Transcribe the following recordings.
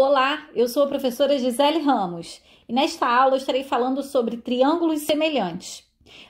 Olá, eu sou a professora Gisele Ramos e nesta aula estarei falando sobre triângulos semelhantes.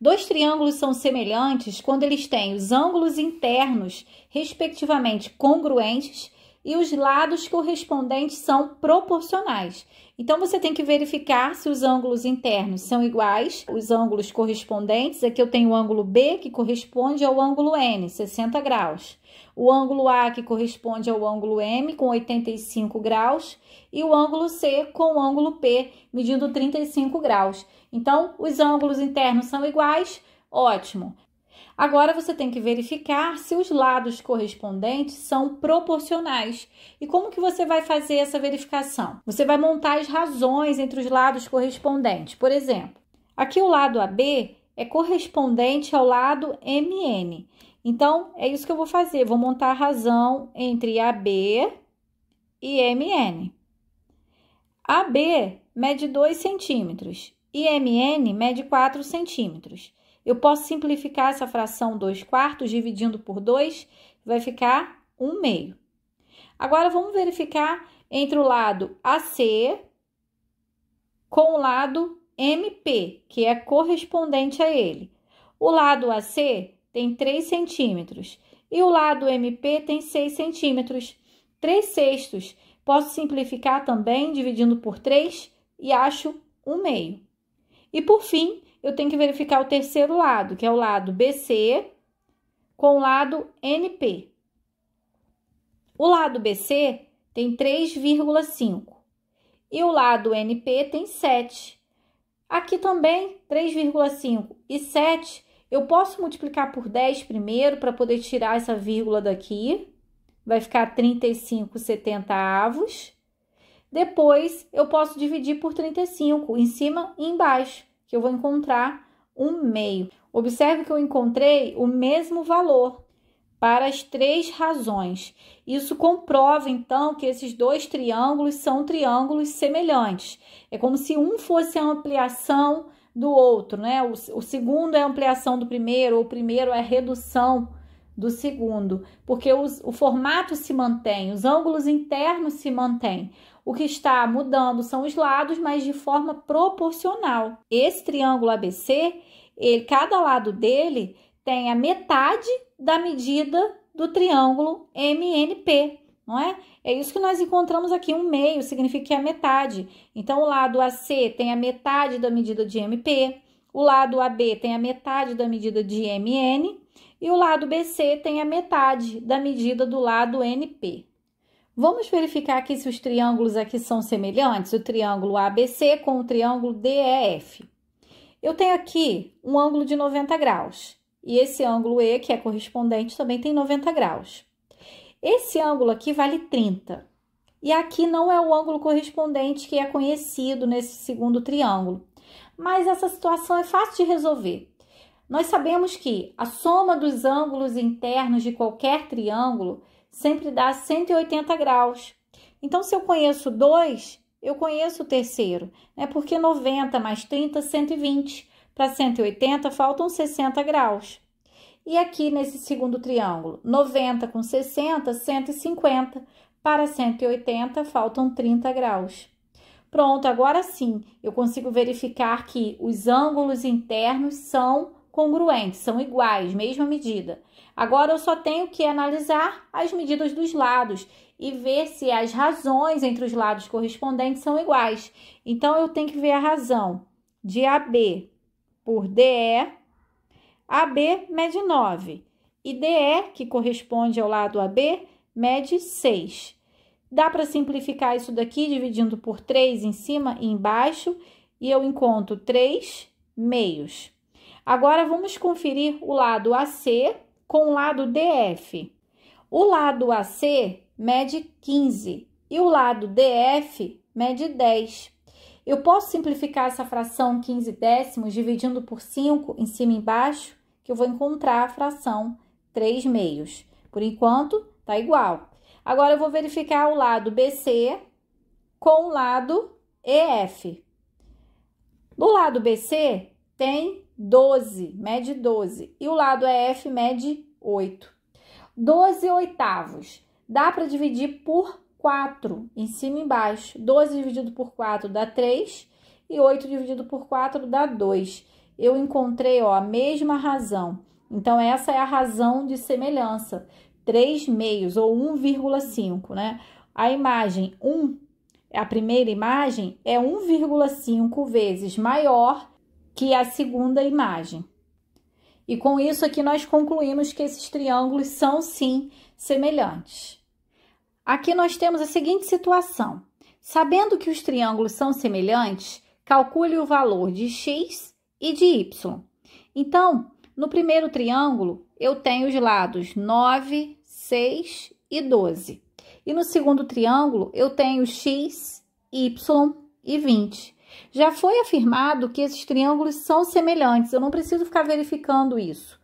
Dois triângulos são semelhantes quando eles têm os ângulos internos, respectivamente, congruentes e os lados correspondentes são proporcionais. Então você tem que verificar se os ângulos internos são iguais, os ângulos correspondentes. Aqui eu tenho o ângulo B que corresponde ao ângulo N, 60 graus. O ângulo A, que corresponde ao ângulo M, com 85 graus, e o ângulo C com o ângulo P, medindo 35 graus. Então, os ângulos internos são iguais, ótimo. Agora você tem que verificar se os lados correspondentes são proporcionais. E como que você vai fazer essa verificação? Você vai montar as razões entre os lados correspondentes. Por exemplo, aqui o lado AB é correspondente ao lado MN. Então, é isso que eu vou fazer. Vou montar a razão entre AB e MN. AB mede 2 centímetros e MN mede 4 centímetros. Eu posso simplificar essa fração 2 quartos dividindo por 2, vai ficar 1 meio. Agora, vamos verificar entre o lado AC com o lado MP, que é correspondente a ele. O lado AC tem 3 centímetros e o lado MP tem 6 centímetros. 3 sextos. Posso simplificar também dividindo por 3 e acho 1 meio. E por fim, eu tenho que verificar o terceiro lado, que é o lado BC com o lado NP. O lado BC tem 3,5 e o lado NP tem 7. Aqui também 3,5 e 7 eu posso multiplicar por 10 primeiro para poder tirar essa vírgula daqui. Vai ficar 35 avos. Depois, eu posso dividir por 35, em cima e embaixo, que eu vou encontrar um meio. Observe que eu encontrei o mesmo valor para as três razões. Isso comprova, então, que esses dois triângulos são triângulos semelhantes. É como se um fosse a ampliação do outro, né? O, o segundo é ampliação do primeiro, o primeiro é redução do segundo, porque os, o formato se mantém, os ângulos internos se mantêm. O que está mudando são os lados, mas de forma proporcional. Esse triângulo ABC, ele, cada lado dele tem a metade da medida do triângulo MNP não é? É isso que nós encontramos aqui, um meio significa que é a metade. Então, o lado AC tem a metade da medida de MP, o lado AB tem a metade da medida de MN e o lado BC tem a metade da medida do lado NP. Vamos verificar aqui se os triângulos aqui são semelhantes, o triângulo ABC com o triângulo DEF. Eu tenho aqui um ângulo de 90 graus e esse ângulo E, que é correspondente, também tem 90 graus. Esse ângulo aqui vale 30. E aqui não é o ângulo correspondente que é conhecido nesse segundo triângulo. Mas essa situação é fácil de resolver. Nós sabemos que a soma dos ângulos internos de qualquer triângulo sempre dá 180 graus. Então, se eu conheço dois, eu conheço o terceiro, né? porque 90 mais 30, 120. Para 180, faltam 60 graus. E aqui nesse segundo triângulo, 90 com 60, 150. Para 180, faltam 30 graus. Pronto, agora sim, eu consigo verificar que os ângulos internos são congruentes, são iguais, mesma medida. Agora eu só tenho que analisar as medidas dos lados e ver se as razões entre os lados correspondentes são iguais. Então eu tenho que ver a razão de AB por DE AB mede 9 e DE, que corresponde ao lado AB, mede 6. Dá para simplificar isso daqui dividindo por 3 em cima e embaixo, e eu encontro 3 meios. Agora vamos conferir o lado AC com o lado DF. O lado AC mede 15 e o lado DF mede 10. Eu posso simplificar essa fração 15 décimos dividindo por 5 em cima e embaixo? que eu vou encontrar a fração 3 meios. Por enquanto, tá igual. Agora, eu vou verificar o lado BC com o lado EF. No lado BC, tem 12, mede 12. E o lado EF mede 8. 12 oitavos. Dá para dividir por 4, em cima e embaixo. 12 dividido por 4 dá 3 e 8 dividido por 4 dá 2 eu encontrei ó, a mesma razão. Então, essa é a razão de semelhança. 3 meios ou 1,5, né? A imagem 1, a primeira imagem, é 1,5 vezes maior que a segunda imagem. E com isso aqui nós concluímos que esses triângulos são sim semelhantes. Aqui nós temos a seguinte situação. Sabendo que os triângulos são semelhantes, calcule o valor de x e de Y. Então, no primeiro triângulo, eu tenho os lados 9, 6 e 12. E no segundo triângulo, eu tenho X, Y e 20. Já foi afirmado que esses triângulos são semelhantes, eu não preciso ficar verificando isso.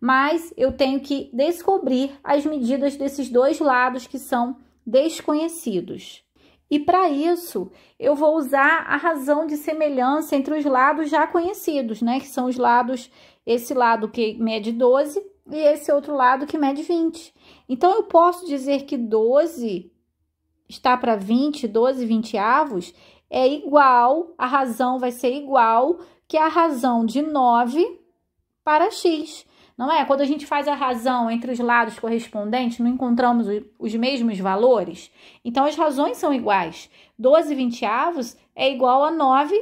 Mas eu tenho que descobrir as medidas desses dois lados que são desconhecidos. E para isso, eu vou usar a razão de semelhança entre os lados já conhecidos, né? Que são os lados, esse lado que mede 12 e esse outro lado que mede 20. Então, eu posso dizer que 12 está para 20, 12 vinteavos, é igual, a razão vai ser igual que a razão de 9 para x. Não é? Quando a gente faz a razão entre os lados correspondentes, não encontramos os mesmos valores? Então as razões são iguais. 12 vinteavos é igual a 9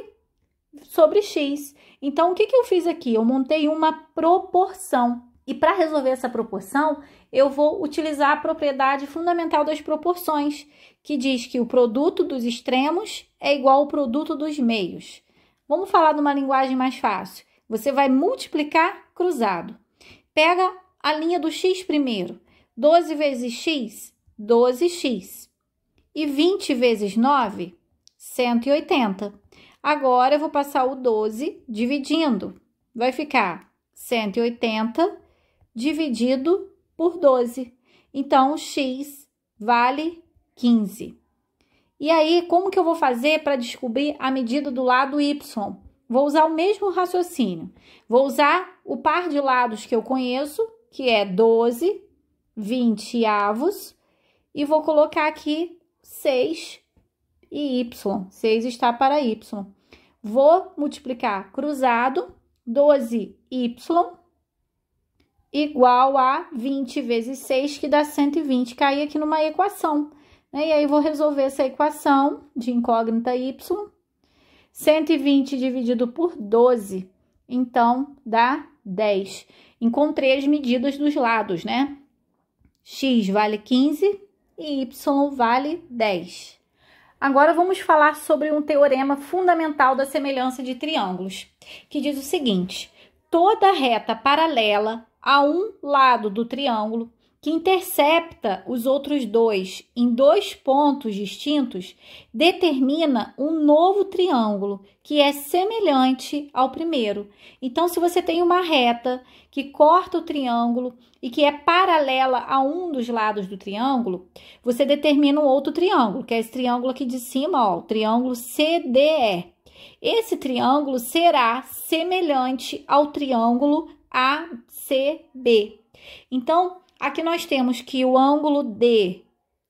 sobre x. Então o que, que eu fiz aqui? Eu montei uma proporção. E para resolver essa proporção, eu vou utilizar a propriedade fundamental das proporções, que diz que o produto dos extremos é igual ao produto dos meios. Vamos falar de uma linguagem mais fácil. Você vai multiplicar cruzado. Pega a linha do x primeiro. 12 vezes x, 12x. E 20 vezes 9, 180. Agora eu vou passar o 12 dividindo. Vai ficar 180 dividido por 12. Então, o x vale 15. E aí, como que eu vou fazer para descobrir a medida do lado y? Vou usar o mesmo raciocínio. Vou usar o par de lados que eu conheço, que é 12 20 e vou colocar aqui 6 e y. 6 está para y. Vou multiplicar cruzado 12y igual a 20 vezes 6, que dá 120. Caí é aqui numa equação. Né? E aí, vou resolver essa equação de incógnita y 120 dividido por 12, então dá 10. Encontrei as medidas dos lados, né? X vale 15 e Y vale 10. Agora vamos falar sobre um teorema fundamental da semelhança de triângulos, que diz o seguinte: toda reta paralela a um lado do triângulo que intercepta os outros dois em dois pontos distintos, determina um novo triângulo que é semelhante ao primeiro. Então, se você tem uma reta que corta o triângulo e que é paralela a um dos lados do triângulo, você determina um outro triângulo, que é esse triângulo aqui de cima, ó, o triângulo CDE. Esse triângulo será semelhante ao triângulo ACB. Então, Aqui nós temos que o ângulo D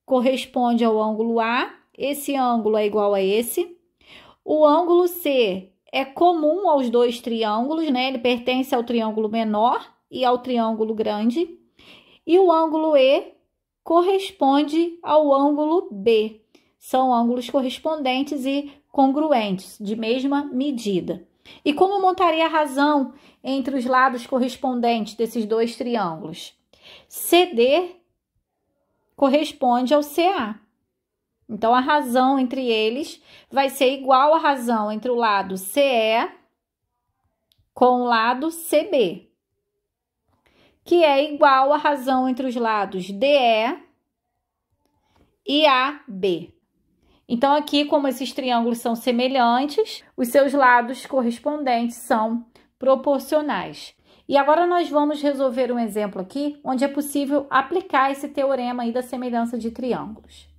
corresponde ao ângulo A, esse ângulo é igual a esse. O ângulo C é comum aos dois triângulos, né? Ele pertence ao triângulo menor e ao triângulo grande. E o ângulo E corresponde ao ângulo B. São ângulos correspondentes e congruentes, de mesma medida. E como montaria a razão entre os lados correspondentes desses dois triângulos? CD corresponde ao CA. Então, a razão entre eles vai ser igual à razão entre o lado CE com o lado CB, que é igual à razão entre os lados DE e AB. Então, aqui, como esses triângulos são semelhantes, os seus lados correspondentes são proporcionais. E agora nós vamos resolver um exemplo aqui onde é possível aplicar esse teorema aí da semelhança de triângulos.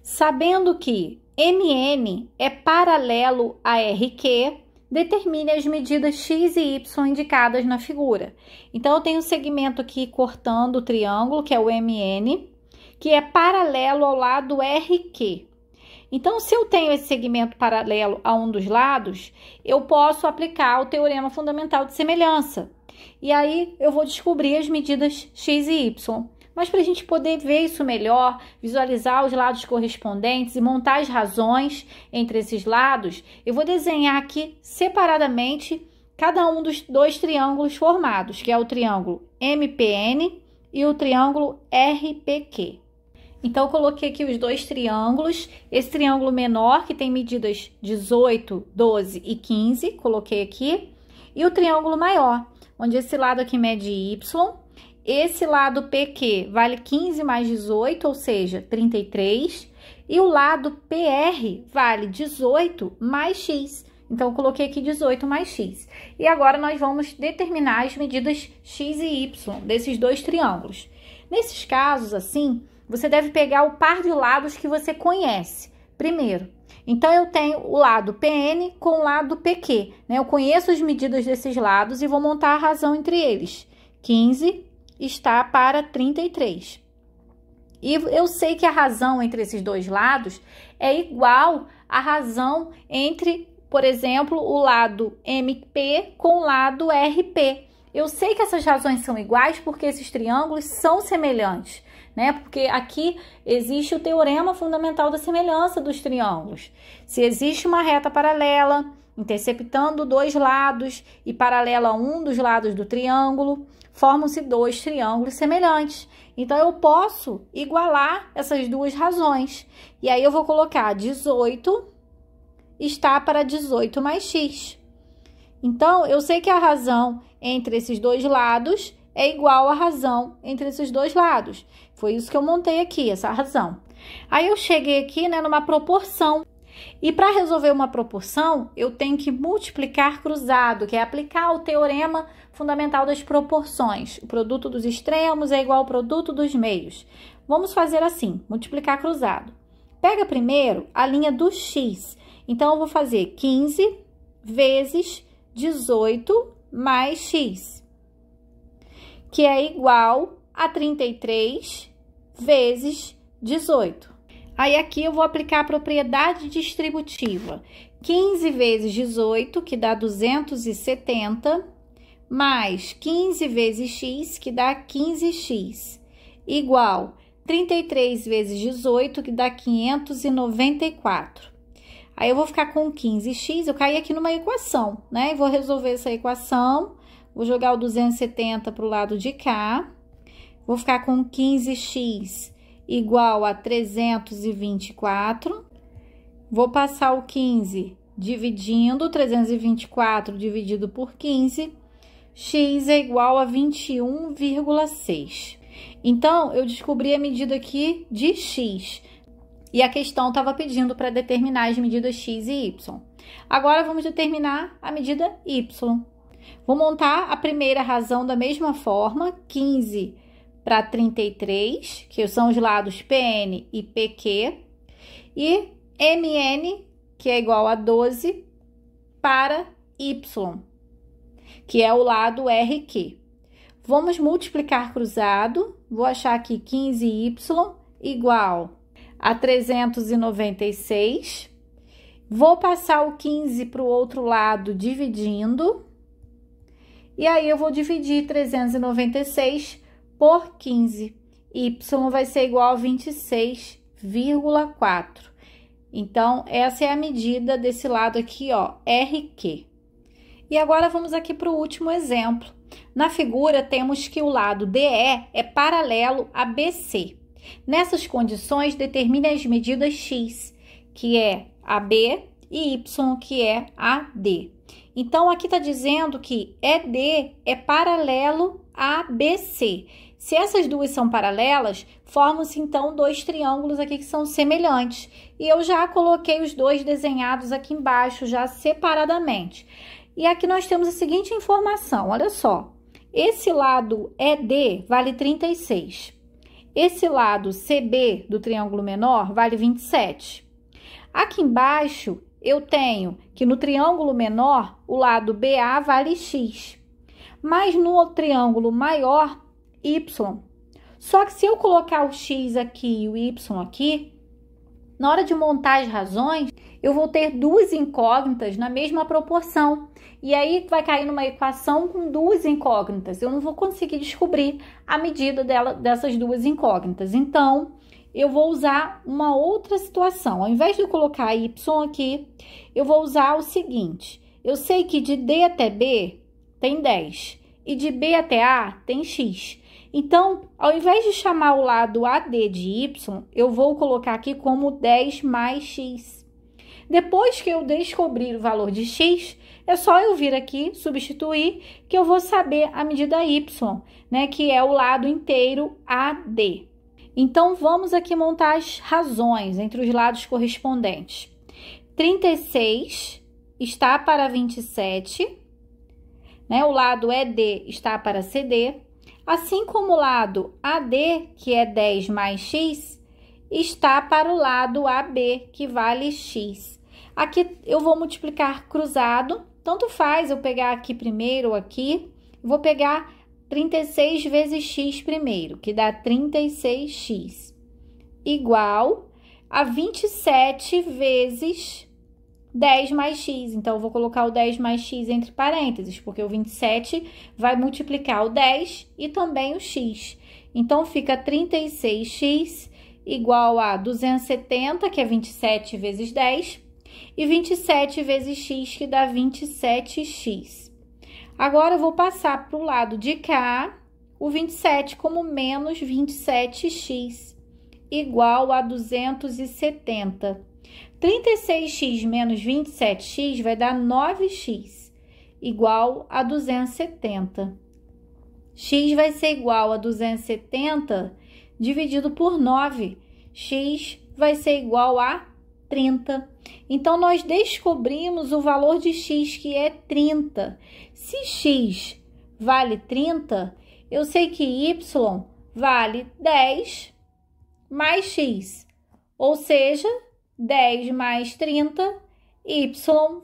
Sabendo que MN é paralelo a RQ, determine as medidas x e y indicadas na figura. Então, eu tenho um segmento aqui cortando o triângulo, que é o MN, que é paralelo ao lado RQ. Então, se eu tenho esse segmento paralelo a um dos lados, eu posso aplicar o teorema fundamental de semelhança. E aí eu vou descobrir as medidas x e y. Mas para a gente poder ver isso melhor, visualizar os lados correspondentes e montar as razões entre esses lados, eu vou desenhar aqui separadamente cada um dos dois triângulos formados, que é o triângulo MPN e o triângulo RPQ. Então, eu coloquei aqui os dois triângulos. Esse triângulo menor, que tem medidas 18, 12 e 15, coloquei aqui. E o triângulo maior, onde esse lado aqui mede Y. Esse lado PQ vale 15 mais 18, ou seja, 33. E o lado PR vale 18 mais X. Então, eu coloquei aqui 18 mais X. E agora, nós vamos determinar as medidas X e Y desses dois triângulos. Nesses casos, assim, você deve pegar o par de lados que você conhece primeiro. Então, eu tenho o lado PN com o lado PQ. Né? Eu conheço as medidas desses lados e vou montar a razão entre eles. 15 está para 33. E eu sei que a razão entre esses dois lados é igual à razão entre, por exemplo, o lado MP com o lado RP. Eu sei que essas razões são iguais porque esses triângulos são semelhantes né? Porque aqui existe o teorema fundamental da semelhança dos triângulos. Se existe uma reta paralela interceptando dois lados e paralela a um dos lados do triângulo, formam-se dois triângulos semelhantes. Então, eu posso igualar essas duas razões. E aí, eu vou colocar 18 está para 18 mais x. Então, eu sei que a razão entre esses dois lados é igual à razão entre esses dois lados. Foi isso que eu montei aqui, essa razão. Aí eu cheguei aqui, né, numa proporção. E para resolver uma proporção, eu tenho que multiplicar cruzado, que é aplicar o teorema fundamental das proporções. O produto dos extremos é igual ao produto dos meios. Vamos fazer assim, multiplicar cruzado. Pega primeiro a linha do x. Então, eu vou fazer 15 vezes 18 mais x, que é igual a 33 vezes 18. Aí aqui eu vou aplicar a propriedade distributiva. 15 vezes 18, que dá 270, mais 15 vezes x, que dá 15x, igual 33 vezes 18, que dá 594. Aí eu vou ficar com 15x, eu caí aqui numa equação, né? E vou resolver essa equação, vou jogar o 270 para o lado de cá Vou ficar com 15x igual a 324. Vou passar o 15 dividindo 324 dividido por 15, x é igual a 21,6. Então, eu descobri a medida aqui de x. E a questão estava pedindo para determinar as medidas x e y. Agora vamos determinar a medida y. Vou montar a primeira razão da mesma forma, 15 para 33, que são os lados PN e PQ, e MN, que é igual a 12, para Y, que é o lado RQ. Vamos multiplicar cruzado, vou achar aqui 15Y igual a 396. Vou passar o 15 para o outro lado dividindo. E aí, eu vou dividir 396 por 15. Y vai ser igual a 26,4. Então, essa é a medida desse lado aqui, ó, RQ. E agora vamos aqui para o último exemplo. Na figura, temos que o lado DE é paralelo a BC. Nessas condições, determine as medidas X, que é AB, e Y, que é AD. Então, aqui está dizendo que ED é paralelo a BC. Se essas duas são paralelas, formam-se então dois triângulos aqui que são semelhantes. E eu já coloquei os dois desenhados aqui embaixo, já separadamente. E aqui nós temos a seguinte informação, olha só. Esse lado ED vale 36. Esse lado CB do triângulo menor vale 27. Aqui embaixo eu tenho que no triângulo menor o lado BA vale x. Mas no triângulo maior y. Só que se eu colocar o x aqui e o y aqui, na hora de montar as razões, eu vou ter duas incógnitas na mesma proporção. E aí vai cair numa equação com duas incógnitas. Eu não vou conseguir descobrir a medida dela, dessas duas incógnitas. Então, eu vou usar uma outra situação. Ao invés de eu colocar y aqui, eu vou usar o seguinte. Eu sei que de D até B tem 10 e de B até A tem x. Então, ao invés de chamar o lado AD de Y, eu vou colocar aqui como 10 mais X. Depois que eu descobrir o valor de X, é só eu vir aqui, substituir, que eu vou saber a medida Y, né? Que é o lado inteiro AD. Então, vamos aqui montar as razões entre os lados correspondentes. 36 está para 27, né? O lado ED está para CD. Assim como o lado AD, que é 10 mais x, está para o lado AB, que vale x. Aqui eu vou multiplicar cruzado, tanto faz eu pegar aqui primeiro ou aqui, vou pegar 36 vezes x primeiro, que dá 36x, igual a 27 vezes 10 mais x. Então, eu vou colocar o 10 mais x entre parênteses, porque o 27 vai multiplicar o 10 e também o x. Então, fica 36x igual a 270, que é 27 vezes 10, e 27 vezes x, que dá 27x. Agora, eu vou passar para o lado de cá o 27 como menos 27x, igual a 270. 36x menos 27x vai dar 9x, igual a 270. x vai ser igual a 270 dividido por 9. x vai ser igual a 30. Então, nós descobrimos o valor de x, que é 30. Se x vale 30, eu sei que y vale 10 mais x, ou seja, 10 mais 30, y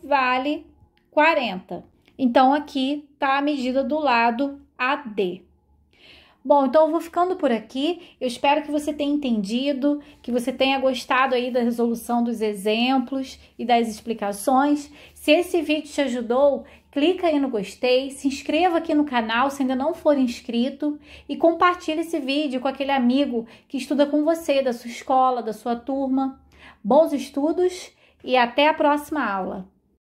vale 40. Então, aqui está a medida do lado AD. Bom, então eu vou ficando por aqui. Eu espero que você tenha entendido, que você tenha gostado aí da resolução dos exemplos e das explicações. Se esse vídeo te ajudou, clica aí no gostei, se inscreva aqui no canal se ainda não for inscrito e compartilhe esse vídeo com aquele amigo que estuda com você, da sua escola, da sua turma. Bons estudos e até a próxima aula!